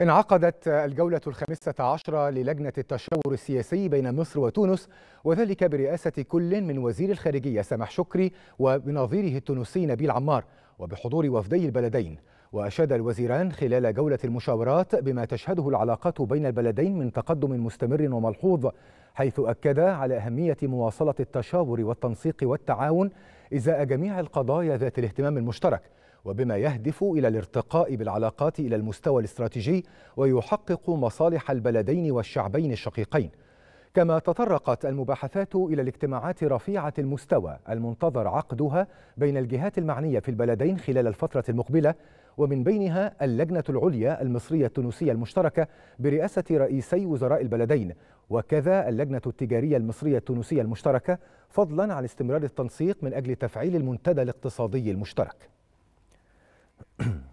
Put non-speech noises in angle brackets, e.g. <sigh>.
انعقدت الجولة الخامسة عشرة للجنة التشاور السياسي بين مصر وتونس وذلك برئاسة كل من وزير الخارجية سامح شكري وبنظيره التونسي نبيل عمار وبحضور وفدي البلدين وأشاد الوزيران خلال جولة المشاورات بما تشهده العلاقات بين البلدين من تقدم مستمر وملحوظ حيث أكد على أهمية مواصلة التشاور والتنسيق والتعاون إزاء جميع القضايا ذات الاهتمام المشترك وبما يهدف إلى الارتقاء بالعلاقات إلى المستوى الاستراتيجي ويحقق مصالح البلدين والشعبين الشقيقين كما تطرقت المباحثات إلى الاجتماعات رفيعة المستوى المنتظر عقدها بين الجهات المعنية في البلدين خلال الفترة المقبلة ومن بينها اللجنة العليا المصرية التونسية المشتركة برئاسة رئيسي وزراء البلدين وكذا اللجنة التجارية المصرية التونسية المشتركة فضلا عن استمرار التنسيق من أجل تفعيل المنتدى الاقتصادي المشترك <clears throat>